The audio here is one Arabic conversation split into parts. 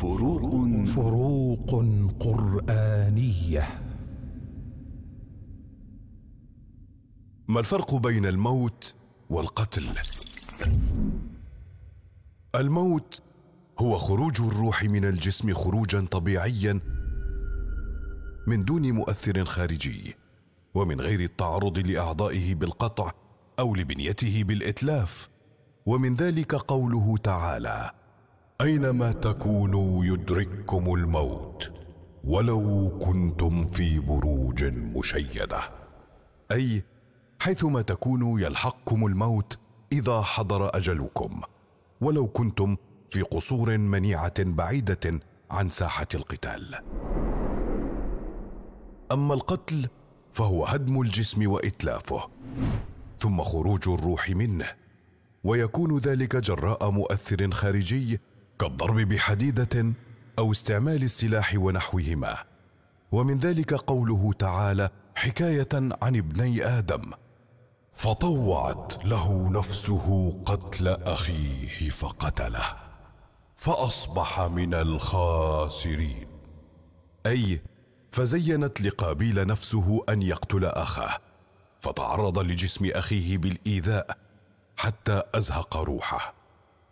فروق فروق قرآنية ما الفرق بين الموت والقتل؟ الموت هو خروج الروح من الجسم خروجا طبيعيا من دون مؤثر خارجي ومن غير التعرض لاعضائه بالقطع او لبنيته بالاتلاف ومن ذلك قوله تعالى اينما تكونوا يدرككم الموت ولو كنتم في بروج مشيده اي حيثما تكونوا يلحقكم الموت اذا حضر اجلكم ولو كنتم في قصور منيعه بعيده عن ساحه القتال اما القتل فهو هدم الجسم واتلافه ثم خروج الروح منه ويكون ذلك جراء مؤثر خارجي كالضرب بحديده او استعمال السلاح ونحوهما ومن ذلك قوله تعالى حكايه عن ابني ادم فطوعت له نفسه قتل اخيه فقتله فاصبح من الخاسرين اي فزينت لقابيل نفسه ان يقتل اخاه فتعرض لجسم اخيه بالايذاء حتى ازهق روحه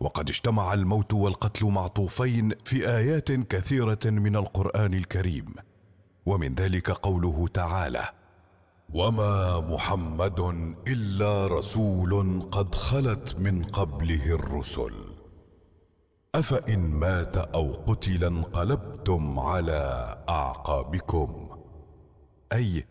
وقد اجتمع الموت والقتل معطوفين في ايات كثيره من القران الكريم ومن ذلك قوله تعالى وما محمد الا رسول قد خلت من قبله الرسل افان مات او قتل انقلبتم على اعقابكم اي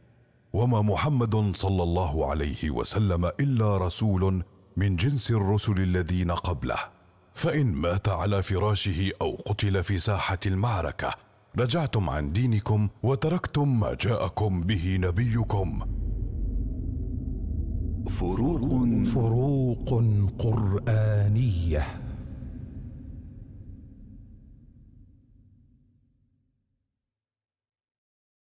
وما محمد صلى الله عليه وسلم الا رسول من جنس الرسل الذين قبله فإن مات على فراشه أو قتل في ساحة المعركة رجعتم عن دينكم وتركتم ما جاءكم به نبيكم فروق فروق قرآنيه